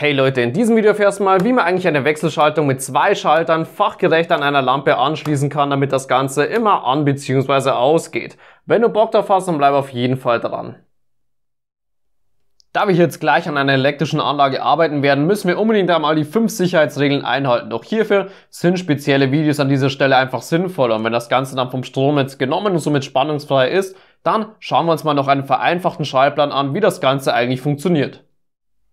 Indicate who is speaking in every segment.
Speaker 1: Hey Leute, in diesem Video erfährst du mal, wie man eigentlich eine Wechselschaltung mit zwei Schaltern fachgerecht an einer Lampe anschließen kann, damit das Ganze immer an bzw. ausgeht. Wenn du Bock drauf hast, dann bleib auf jeden Fall dran. Da wir jetzt gleich an einer elektrischen Anlage arbeiten werden, müssen wir unbedingt einmal die fünf Sicherheitsregeln einhalten. Doch hierfür sind spezielle Videos an dieser Stelle einfach sinnvoller. Und wenn das Ganze dann vom Stromnetz genommen und somit spannungsfrei ist, dann schauen wir uns mal noch einen vereinfachten Schaltplan an, wie das Ganze eigentlich funktioniert.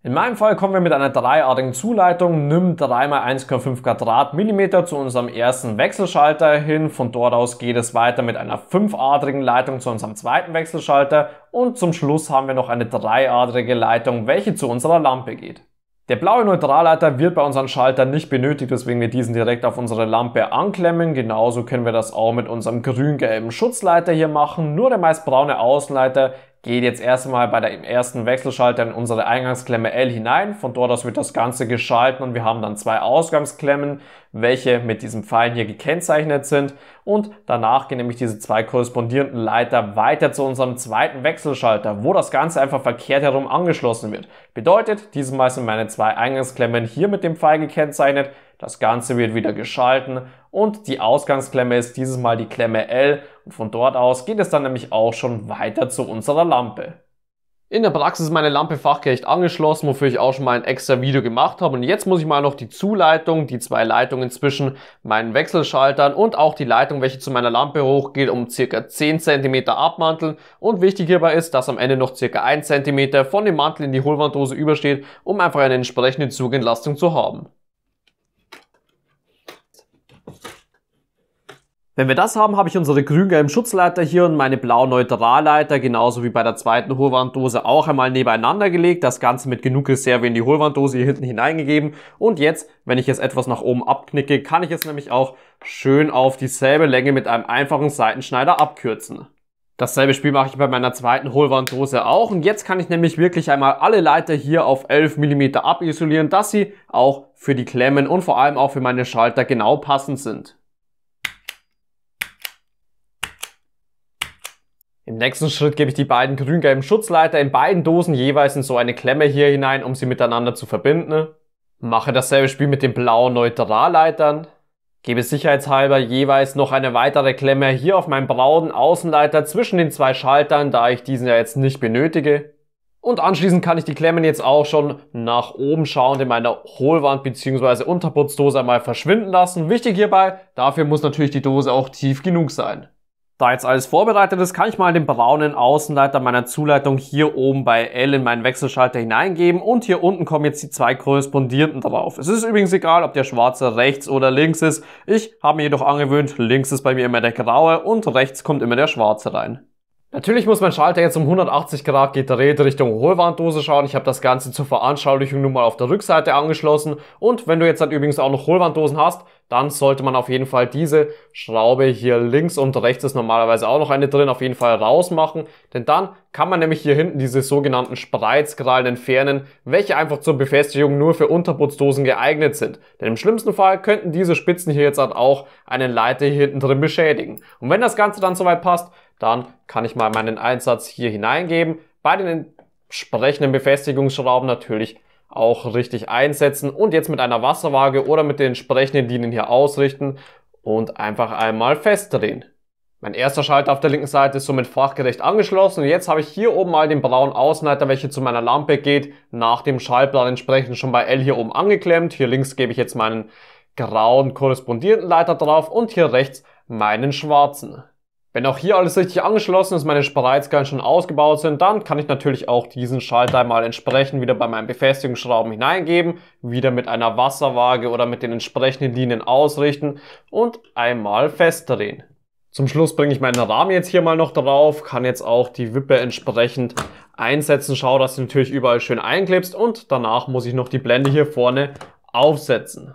Speaker 1: In meinem Fall kommen wir mit einer dreiartigen Zuleitung nimm 3 x 1,5 Quadratmillimeter zu unserem ersten Wechselschalter hin. Von dort aus geht es weiter mit einer fünfartigen Leitung zu unserem zweiten Wechselschalter und zum Schluss haben wir noch eine dreiadrige Leitung, welche zu unserer Lampe geht. Der blaue Neutralleiter wird bei unseren Schaltern nicht benötigt, weswegen wir diesen direkt auf unsere Lampe anklemmen. Genauso können wir das auch mit unserem grün-gelben Schutzleiter hier machen. Nur der meist braune Außenleiter geht jetzt erstmal bei der ersten Wechselschalter in unsere Eingangsklemme L hinein. Von dort aus wird das Ganze geschalten und wir haben dann zwei Ausgangsklemmen, welche mit diesem Pfeil hier gekennzeichnet sind. Und danach gehen nämlich diese zwei korrespondierenden Leiter weiter zu unserem zweiten Wechselschalter, wo das Ganze einfach verkehrt herum angeschlossen wird. Bedeutet, diesmal sind meine zwei Eingangsklemmen hier mit dem Pfeil gekennzeichnet. Das Ganze wird wieder geschalten und die Ausgangsklemme ist dieses Mal die Klemme L und von dort aus geht es dann nämlich auch schon weiter zu unserer Lampe. In der Praxis ist meine Lampe fachgerecht angeschlossen, wofür ich auch schon mal ein extra Video gemacht habe. Und jetzt muss ich mal noch die Zuleitung, die zwei Leitungen zwischen meinen Wechselschaltern und auch die Leitung, welche zu meiner Lampe hochgeht, um circa 10 cm abmanteln. Und wichtig hierbei ist, dass am Ende noch circa 1 cm von dem Mantel in die Hohlwanddose übersteht, um einfach eine entsprechende Zugentlastung zu haben. Wenn wir das haben, habe ich unsere grün-gelben Schutzleiter hier und meine blauen Neutralleiter, genauso wie bei der zweiten Hohlwanddose, auch einmal nebeneinander gelegt. Das Ganze mit genug Reserve in die Hohlwanddose hier hinten hineingegeben. Und jetzt, wenn ich es etwas nach oben abknicke, kann ich es nämlich auch schön auf dieselbe Länge mit einem einfachen Seitenschneider abkürzen. Dasselbe Spiel mache ich bei meiner zweiten Hohlwanddose auch und jetzt kann ich nämlich wirklich einmal alle Leiter hier auf 11 mm abisolieren, dass sie auch für die Klemmen und vor allem auch für meine Schalter genau passend sind. Im nächsten Schritt gebe ich die beiden grün-gelben Schutzleiter in beiden Dosen jeweils in so eine Klemme hier hinein, um sie miteinander zu verbinden. Mache dasselbe Spiel mit den blauen Neutralleitern. Gebe sicherheitshalber jeweils noch eine weitere Klemme hier auf meinen braunen Außenleiter zwischen den zwei Schaltern, da ich diesen ja jetzt nicht benötige. Und anschließend kann ich die Klemmen jetzt auch schon nach oben schauend in meiner Hohlwand bzw. Unterputzdose einmal verschwinden lassen. Wichtig hierbei, dafür muss natürlich die Dose auch tief genug sein. Da jetzt alles vorbereitet ist, kann ich mal den braunen Außenleiter meiner Zuleitung hier oben bei L in meinen Wechselschalter hineingeben und hier unten kommen jetzt die zwei korrespondierenden drauf. Es ist übrigens egal, ob der schwarze rechts oder links ist. Ich habe mir jedoch angewöhnt, links ist bei mir immer der graue und rechts kommt immer der schwarze rein. Natürlich muss mein Schalter jetzt um 180 Grad gedreht Richtung Hohlwanddose schauen. Ich habe das Ganze zur Veranschaulichung nun mal auf der Rückseite angeschlossen. Und wenn du jetzt dann übrigens auch noch Hohlwanddosen hast, dann sollte man auf jeden Fall diese Schraube hier links und rechts ist normalerweise auch noch eine drin, auf jeden Fall rausmachen. Denn dann kann man nämlich hier hinten diese sogenannten Spreizkrallen entfernen, welche einfach zur Befestigung nur für Unterputzdosen geeignet sind. Denn im schlimmsten Fall könnten diese Spitzen hier jetzt auch einen Leiter hier hinten drin beschädigen. Und wenn das Ganze dann soweit passt, dann kann ich mal meinen Einsatz hier hineingeben. Bei den entsprechenden Befestigungsschrauben natürlich auch richtig einsetzen und jetzt mit einer Wasserwaage oder mit den entsprechenden Linien hier ausrichten und einfach einmal festdrehen. Mein erster Schalter auf der linken Seite ist somit fachgerecht angeschlossen und jetzt habe ich hier oben mal den braunen Ausleiter, welcher zu meiner Lampe geht, nach dem Schaltplan entsprechend schon bei L hier oben angeklemmt. Hier links gebe ich jetzt meinen grauen korrespondierenden Leiter drauf und hier rechts meinen schwarzen. Wenn auch hier alles richtig angeschlossen ist, meine Spreizgeilen schon ausgebaut sind, dann kann ich natürlich auch diesen Schalter mal entsprechend wieder bei meinen Befestigungsschrauben hineingeben, wieder mit einer Wasserwaage oder mit den entsprechenden Linien ausrichten und einmal festdrehen. Zum Schluss bringe ich meinen Rahmen jetzt hier mal noch drauf, kann jetzt auch die Wippe entsprechend einsetzen, schau, dass sie natürlich überall schön einklebst und danach muss ich noch die Blende hier vorne aufsetzen.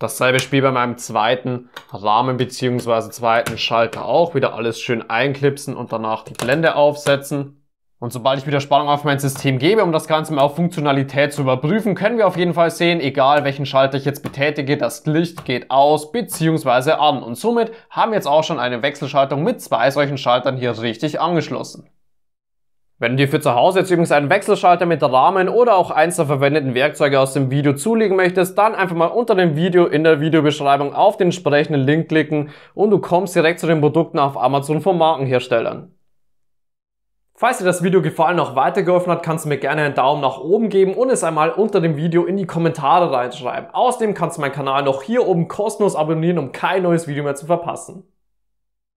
Speaker 1: Dasselbe Spiel bei meinem zweiten Rahmen bzw. zweiten Schalter auch. Wieder alles schön einklipsen und danach die Blende aufsetzen. Und sobald ich wieder Spannung auf mein System gebe, um das Ganze mal auf Funktionalität zu überprüfen, können wir auf jeden Fall sehen, egal welchen Schalter ich jetzt betätige, das Licht geht aus bzw. an. Und somit haben wir jetzt auch schon eine Wechselschaltung mit zwei solchen Schaltern hier richtig angeschlossen. Wenn dir für zu Hause jetzt übrigens einen Wechselschalter mit Rahmen oder auch eins der verwendeten Werkzeuge aus dem Video zulegen möchtest, dann einfach mal unter dem Video in der Videobeschreibung auf den entsprechenden Link klicken und du kommst direkt zu den Produkten auf Amazon von Markenherstellern. Falls dir das Video gefallen und auch weitergeholfen hat, kannst du mir gerne einen Daumen nach oben geben und es einmal unter dem Video in die Kommentare reinschreiben. Außerdem kannst du meinen Kanal noch hier oben kostenlos abonnieren, um kein neues Video mehr zu verpassen.